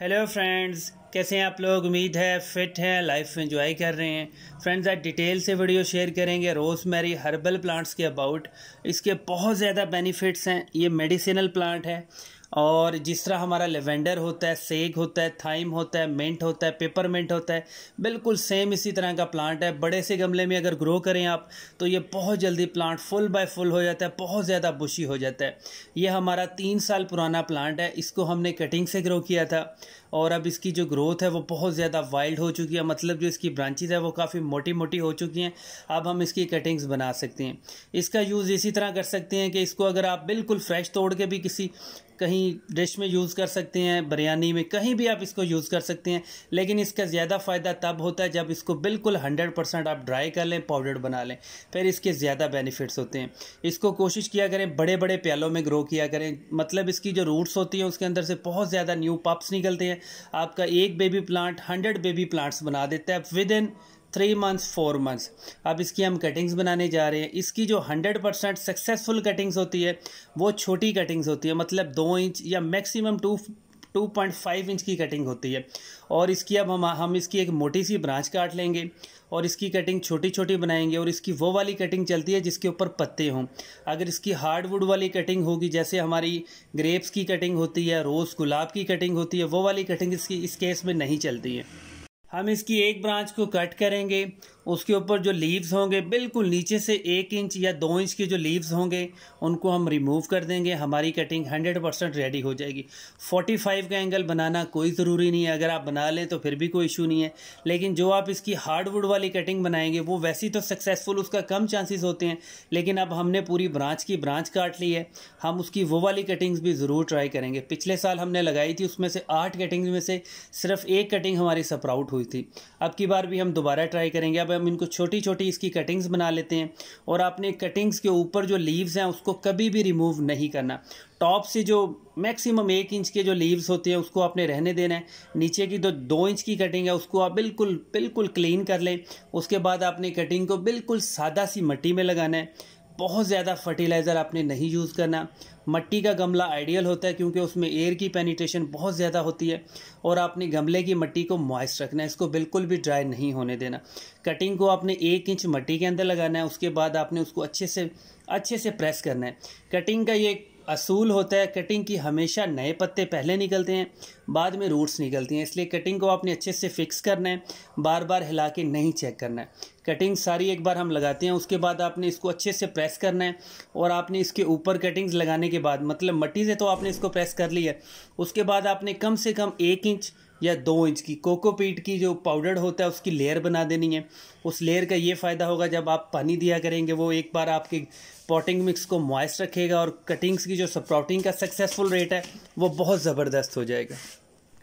hello friends कैसे हैं आप लोग उम्मीद है फिट हैं लाइफ में इंजॉय कर रहे हैं फ्रेंड्स आज डिटेल से वीडियो शेयर करेंगे रोज़मेरी हर्बल प्लांट्स के अबाउट इसके बहुत ज़्यादा बेनिफिट्स हैं ये मेडिसिनल प्लांट है और जिस तरह हमारा लेवेंडर होता है सेग होता है थाइम होता है मिंट होता है पेपर मिंट होता है बिल्कुल सेम इसी तरह का प्लांट है बड़े से गमले में अगर ग्रो करें आप तो ये बहुत जल्दी प्लांट फुल बाय फुल हो जाता है बहुत ज़्यादा बुशी हो जाता है ये हमारा तीन साल पुराना प्लांट है इसको हमने कटिंग से ग्रो किया था और अब इसकी जो ग्रोथ है वो बहुत ज़्यादा वाइल्ड हो चुकी है मतलब जो इसकी ब्रांचेज है वो काफ़ी मोटी मोटी हो चुकी हैं अब हम इसकी कटिंग्स बना सकते हैं इसका यूज़ इसी तरह कर सकते हैं कि इसको अगर आप बिल्कुल फ्रेश तोड़ के भी किसी कहीं डिश में यूज़ कर सकते हैं बिरयानी में कहीं भी आप इसको यूज़ कर सकते हैं लेकिन इसका ज़्यादा फ़ायदा तब होता है जब इसको बिल्कुल हंड्रेड परसेंट आप ड्राई कर लें पाउडर बना लें फिर इसके ज़्यादा बेनिफिट्स होते हैं इसको कोशिश किया करें बड़े बड़े प्यालों में ग्रो किया करें मतलब इसकी जो रूट्स होती हैं उसके अंदर से बहुत ज़्यादा न्यू पप्स निकलते हैं आपका एक baby plant hundred baby plants बना देता है within three months four months अब इसकी हम कटिंग्स बनाने जा रहे हैं इसकी जो हंड्रेड परसेंट सक्सेसफुल कटिंग्स होती है वो छोटी कटिंग्स होती है मतलब दो इंच या maximum two two point five inch की कटिंग होती है और इसकी अब हम हम इसकी एक मोटी सी ब्रांच काट लेंगे और इसकी कटिंग छोटी छोटी बनाएंगे और इसकी वो वाली कटिंग चलती है जिसके ऊपर पत्ते हों अगर इसकी हार्डवुड वाली कटिंग होगी जैसे हमारी ग्रेप्स की कटिंग होती है रोज़ गुलाब की कटिंग होती है वो वाली कटिंग इसकी इस केस में नहीं चलती है हम इसकी एक ब्रांच को कट करेंगे उसके ऊपर जो लीव्स होंगे बिल्कुल नीचे से एक इंच या दो इंच के जो लीव्स होंगे उनको हम रिमूव कर देंगे हमारी कटिंग हंड्रेड परसेंट रेडी हो जाएगी फोर्टी फाइव का एंगल बनाना कोई ज़रूरी नहीं है अगर आप बना लें तो फिर भी कोई इशू नहीं है लेकिन जो आप इसकी हार्डवुड वाली कटिंग बनाएंगे वो वैसी तो सक्सेसफुल उसका कम चांसेस होते हैं लेकिन अब हमने पूरी ब्रांच की ब्रांच काट ली है हम उसकी वो वाली कटिंग्स भी ज़रूर ट्राई करेंगे पिछले साल हमने लगाई थी उसमें से आठ कटिंग्स में से सिर्फ एक कटिंग हमारी सपराउट हुई थी अब की बार भी हम दोबारा ट्राई करेंगे अब हम इनको छोटी छोटी इसकी कटिंग्स बना लेते हैं और आपने कटिंग्स के ऊपर जो लीव्स हैं उसको कभी भी रिमूव नहीं करना टॉप से जो मैक्सिमम एक इंच के जो लीव्स होते हैं उसको आपने रहने देना है नीचे की जो तो दो, दो इंच की कटिंग है उसको आप बिल्कुल बिल्कुल क्लीन कर लें उसके बाद आपने कटिंग को बिल्कुल सादा सी मट्टी में लगाना है बहुत ज़्यादा फर्टिलाइज़र आपने नहीं यूज़ करना मट्टी का गमला आइडियल होता है क्योंकि उसमें एयर की पेनिट्रेशन बहुत ज़्यादा होती है और आपने गमले की मट्टी को मॉइस्ट रखना है इसको बिल्कुल भी ड्राई नहीं होने देना कटिंग को आपने एक इंच मट्टी के अंदर लगाना है उसके बाद आपने उसको अच्छे से अच्छे से प्रेस करना है कटिंग का ये असूल होता है कटिंग की हमेशा नए पत्ते पहले निकलते हैं बाद में रूट्स निकलती हैं इसलिए कटिंग को आपने अच्छे से फिक्स करना है बार बार हिला के नहीं चेक करना है कटिंग सारी एक बार हम लगाते हैं उसके बाद आपने इसको अच्छे से प्रेस करना है और आपने इसके ऊपर कटिंग्स लगाने के बाद मतलब मट्टी से तो आपने इसको प्रेस कर लिया है उसके बाद आपने कम से कम एक इंच या दो इंच की कोकोपीट की जो पाउडर होता है उसकी लेयर बना देनी है उस लेयर का ये फ़ायदा होगा जब आप पानी दिया करेंगे वो एक बार आपके पॉटिंग मिक्स को मॉइस्ट रखेगा और कटिंग्स की जो सप्राउटिंग का सक्सेसफुल रेट है वो बहुत ज़बरदस्त हो जाएगा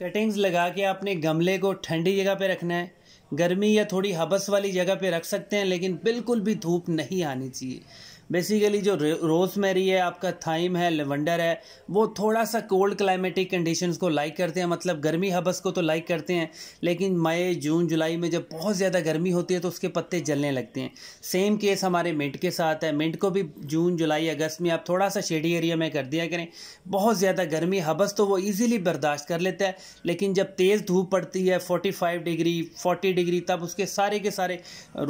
कटिंग्स लगा के आपने गमले को ठंडी जगह पर रखना है गर्मी या थोड़ी हबस वाली जगह पर रख सकते हैं लेकिन बिल्कुल भी धूप नहीं आनी चाहिए बेसिकली जो रोजमेरी है आपका थाइम है लेवेंडर है वो थोड़ा सा कोल्ड क्लाइमेटिक कंडीशंस को लाइक करते हैं मतलब गर्मी हबस को तो लाइक करते हैं लेकिन मई जून जुलाई में जब बहुत ज़्यादा गर्मी होती है तो उसके पत्ते जलने लगते हैं सेम केस हमारे मिंट के साथ है मिंट को भी जून जुलाई अगस्त में आप थोड़ा सा शेडी एरिया में कर दिया करें बहुत ज़्यादा गर्मी हबस तो वो ईजिली बर्दाश्त कर लेता है लेकिन जब तेज़ धूप पड़ती है फोर्टी डिग्री फोर्टी डिग्री तब उसके सारे के सारे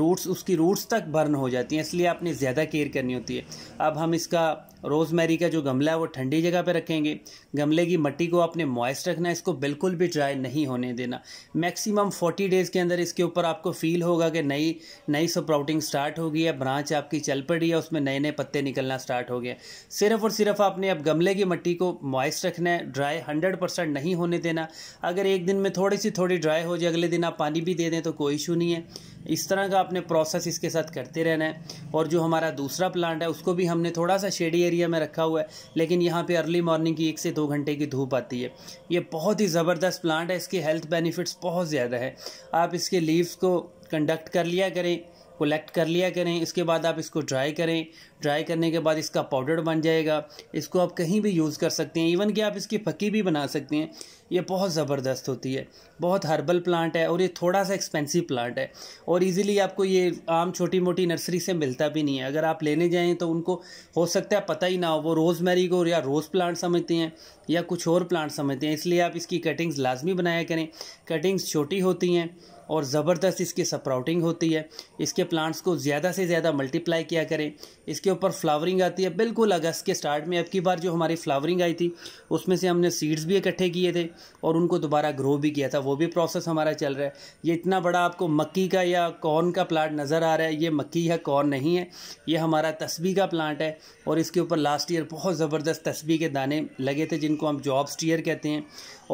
रूट्स उसकी रूट्स तक बर्न हो जाती हैं इसलिए आपने ज़्यादा केयर करनी करनी होती है अब हम इसका रोज़मेरी का जो गमला है वो ठंडी जगह पे रखेंगे गमले की मट्टी को आपने मॉइस्ट रखना है इसको बिल्कुल भी ड्राई नहीं होने देना मैक्सिमम 40 डेज़ के अंदर इसके ऊपर आपको फील होगा कि नई नई सप्राउटिंग स्टार्ट हो गई है ब्रांच आपकी चल पड़ी है उसमें नए नए पत्ते निकलना स्टार्ट हो गया सिर्फ और सिर्फ आपने अब गमले की मट्टी को मॉइस्ट रखना है ड्राई हंड्रेड परसेंट नहीं होने देना अगर एक दिन में थोड़ी सी थोड़ी ड्राई हो जाए अगले दिन आप पानी भी दे दें तो कोई इशू नहीं है इस तरह का आपने प्रोसेस इसके साथ करते रहना है और जो हमारा दूसरा प्लांट है उसको भी हमने थोड़ा सा शेडी एरिया में रखा हुआ है लेकिन यहाँ पे अर्ली मॉर्निंग की एक से दो घंटे की धूप आती है ये बहुत ही ज़बरदस्त प्लांट है इसके हेल्थ बेनिफिट्स बहुत ज़्यादा है आप इसके लीव्स को कंडक्ट कर लिया करें कलेक्ट कर लिया करें इसके बाद आप इसको ड्राई करें ड्राई करने के बाद इसका पाउडर बन जाएगा इसको आप कहीं भी यूज़ कर सकते हैं इवन कि आप इसकी फकी भी बना सकते हैं ये बहुत ज़बरदस्त होती है बहुत हर्बल प्लांट है और ये थोड़ा सा एक्सपेंसिव प्लांट है और इजीली आपको ये आम छोटी मोटी नर्सरी से मिलता भी नहीं है अगर आप लेने जाएँ तो उनको हो सकता है पता ही ना हो वो रोज़मेरी को या रोज़ प्लांट समझते हैं या कुछ और प्लांट समझते हैं इसलिए आप इसकी कटिंग्स लाजमी बनाया करें कटिंग्स छोटी होती हैं और ज़बरदस्त इसकी सप्राउटिंग होती है इसके प्लांट्स को ज़्यादा से ज़्यादा मल्टीप्लाई किया करें इसके ऊपर फ्लावरिंग आती है बिल्कुल अगस्त के स्टार्ट में अब की बार जो हमारी फ्लावरिंग आई थी उसमें से हमने सीड्स भी इकट्ठे किए थे और उनको दोबारा ग्रो भी किया था वो भी प्रोसेस हमारा चल रहा है ये इतना बड़ा आपको मक्की का या कॉर्न का प्लांट नज़र आ रहा है ये मक्की या कॉर्न नहीं है ये हमारा तस्बी का प्लांट है और इसके ऊपर लास्ट ईयर बहुत ज़बरदस्त तस्बी के दाने लगे थे जिनको हम जॉब स्टीयर कहते हैं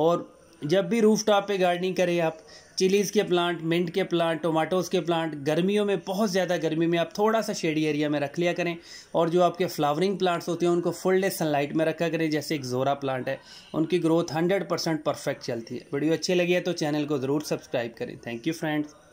और जब भी रूफ टॉप पर गार्डनिंग करें आप चिलीज़ के प्लांट मिंट के प्लांट टोमाटोज़ के प्लांट गर्मियों में बहुत ज़्यादा गर्मी में आप थोड़ा सा शेडी एरिया में रख लिया करें और जो आपके फ्लावरिंग प्लांट्स होते हैं उनको फुल डे सनलाइट में रखा करें जैसे एक जोरा प्लांट है उनकी ग्रोथ हंड्रेड परसेंट परफेक्ट चलती है वीडियो अच्छी लगी है तो चैनल को ज़रूर सब्सक्राइब करें थैंक यू फ्रेंड्स